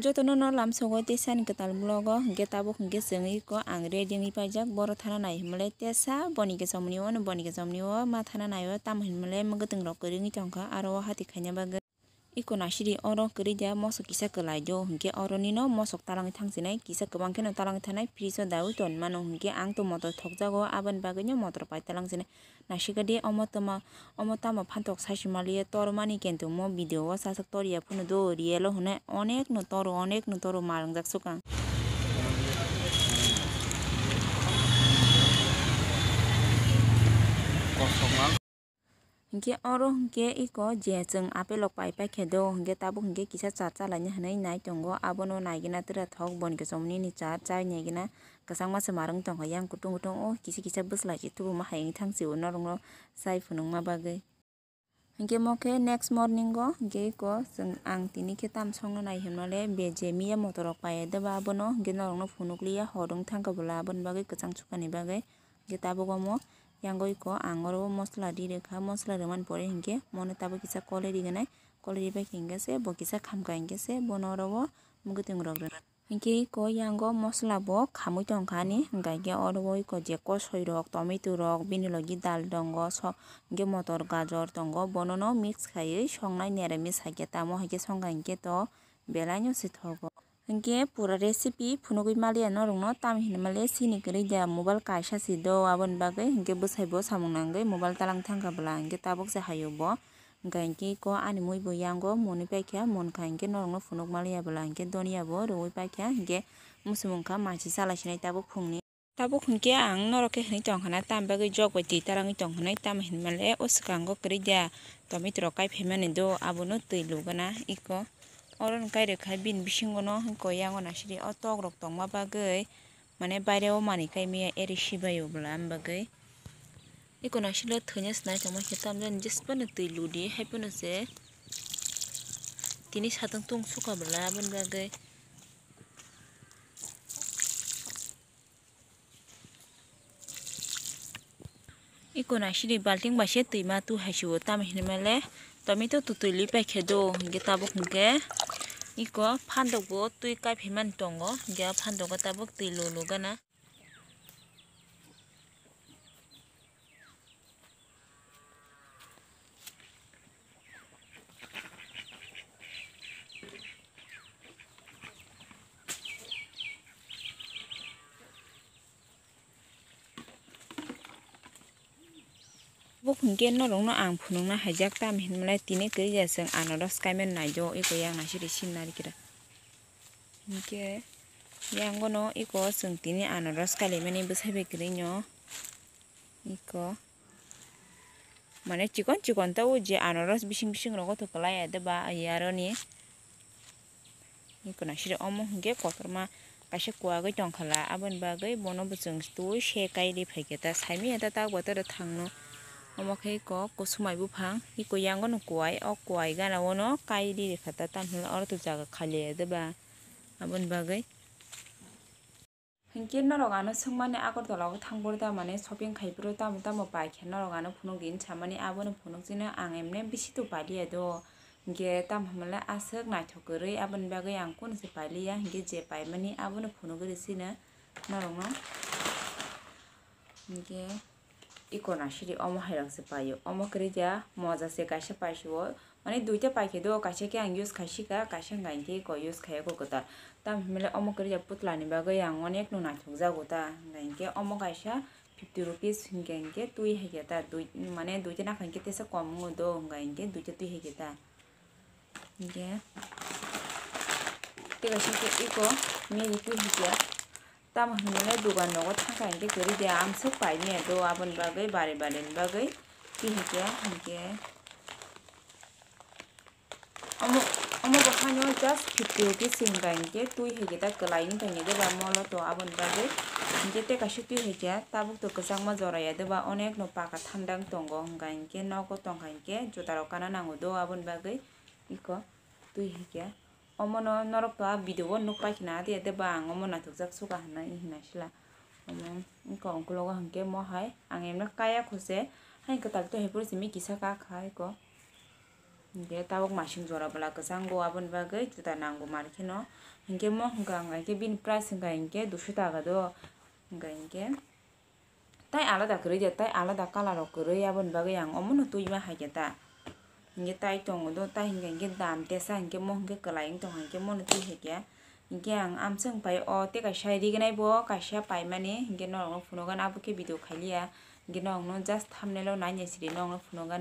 jotono no lamsongo tesa ni katal mlogo hingke tabuk hingke jengi ko ang ready ni pajak boro thana nai himle tesa boni ke somni o boni ke somni o ma thana nai o tam himle mgetung rok ringi tongka aro hati khanya ba ikona siri oro kri dia mosok kisa kelai jo hingke oro nino mosok talang thang sinai kisa kebang kena talang thanai priso dau ton mano hingke ang to motor thok jago aban bagenyo motor pai talang sinai nashika de omotama omotama phantok sashi malie tor mani kento mo video o sasak toria phunu do rielo hune onek no toro onek no toro malang jak sukang kosong hingke oro hingke eko jecheng ape lok pai pai khedo hingke tabo hingke kisa char cha laina hanai nai tongo abono cái tira cái sáng ke sớm ni char chai naigina kasangma samarang tongo yang kutung kutung o oh, kisi kisa buslai chi tu ma nó thang si unorong ro sai phunung ma bagai hingke moke next morning go hingke ko jeng ang tini cái tam này songno nai himnole beje miya motorok pai de ba abono thằng norong no phunukliya hodong cái cái sáng abon bagai kasang chukani cái hingke tabo go mo yangoi ko angor o mosla di rwkha mosla rwman pore hingkhe mono tabo kisa koleri ganai koleri bai hingkhe se bo kisa khamka hingkhe se bono rogo mugutung rok rwna hingkhe iko yango mosla bo khamui tongkhani hingkha khe oro ko iko jeko soi rok tomato rok bini logi dal tongo so hingkhe motor gajor tongo bono no mix khaiui songnai neramis haikhe tamo haikhe songkha hingkhe to belai no se thogo. Hingga pura resipi punu kui mali ano rungno tam hina mali sini kiri ja mobal kaisa sido awan bagai hingga bus hebo samung nanggai mobal talang tangga bela hingga tabok se hayu bo hingga hingga ko ani mui bu yang go muni pekia mun ka hingga no rungno punu kui mali ya bela hingga donia bo rungui pekia hingga musimung ka maji salah sini tabok pung ni tabok ang no hini tong hana tam bagai talang i tong hana tam kiri ja tomi trokai pemen do abunu tui lugana iko orang kaya bin bising bisingo no hingko yang nasiri o otok rok tong mana bayar mane baireo kaya meya eri sibayo bolam bagoi eko nasilo thonye snai kita kheta just jespano tui ludi happy nase tini satang tung suka bagai iko ikon di balting bashe tuima tu hasiwo tam tapi tomato tutuli pekhe do kita tabuk hinge इको फान्दोबो तुइ काइफेमन तोंगो गया फान्दोगो Tabuk तुइ लुलुगोना vô cùng bok nó no rong no ang phunung na hajak tam hin mala tine kri ja sang anodos kaimen này jo iko yang na shiri sin na dikira hingke yang gono iko sang tine anodos kali meni busai be kri nyo iko মানে চিকন চিকন তাও যে আনারস বিশিং বিশিং রকম তো কলাই আদে বা ইয়ারও নিয়ে ba cái bọn nó কতরমা কাছে কুয়াগৈ xe আবন đi phải cái ta সে কাইলি ta তা সাইমি এটা তাও thằng nó omo khe ko kusumai b u p a n g i k o yango no kuai o kuai gana wono kai di di k a t a tan hul or tu jaga k a l i deba a b o n bagai h e n g k i n no rogano sungmane a k o t o l a g o t a n g b o r da mane s o p p i n g k a i bro da muta mo bai k e n o rogano p u n u n g din chamani abon p u n u n g jina ang emne bisi tu pali e do ge tam hamla a asek nai thokore a b o n bagai ang kun se pali ya h e n g k e je pai mani abon p u n u n g gri sina no rogno ge इकोना सीरी अमो हाइलांसे पायो अमो क्रीजा मजा से कैसे पासीव मैंने दुईटा पाखे दो कैसे क्या यूज खासीका कैसे गाइंगे को यूज खाए को गोता हमें अमो क्रीजा पुतला नि बागे अनेक नुना छुकजा जाता गाइंगे अमो कैसा फिफ्टी रुपीज गाइंगे तु है गेता दुई ना खाएंगे तेज कम दो गाइंगे दुईटे तुई है गेता ठीक इको मेरी तुई है दाम होने दुकानाव थाकायनि गोरी दे आम सोपायनि दो आबन बागै बारे बारेनि बागै बिहेके हमके जस्ट फिफ्टी रुपीज सिंगाइनके तुई हेगे ता कलाइनि तो आबन बागै इनके टेका सुती हेके ताबुक तो कसांगमा जराया देबा अनेक नो पाका थामदां तंगो के नो तंगाइनके जोतारो काना नांगो दो आबन बागै इको तुई हेके omono norok to video won nuk pai khina de de bang omona thuk jak suka hna i hna sila omon in ko onko logo hanke mo hai ang em nak kaya khuse hai ka tak to he pur simi kisa ka khai ko ge tawok machine jora bala ka sang go abun ba ge tuta nang go mar khino hanke mo hanga ga ke bin price ga inke dushu ta ga do ga inke tai ala da kre je tai ala da kala ro kre ya bun ba ge yang omono tuima hai ta हिंगे ताई तोंग दो ताई दाम तेसा हिंगे मो कलाई हिंग तोंग हिंगे मोन ती है क्या आम संग पाई ते काशा री बो काशा पाई माने हिंगे नोंग फुनोगन आबो के भिडियो खालिया हिंगे नोंग नो जस्ट थामनेलो नाइन एसिडी नोंग फुनोगन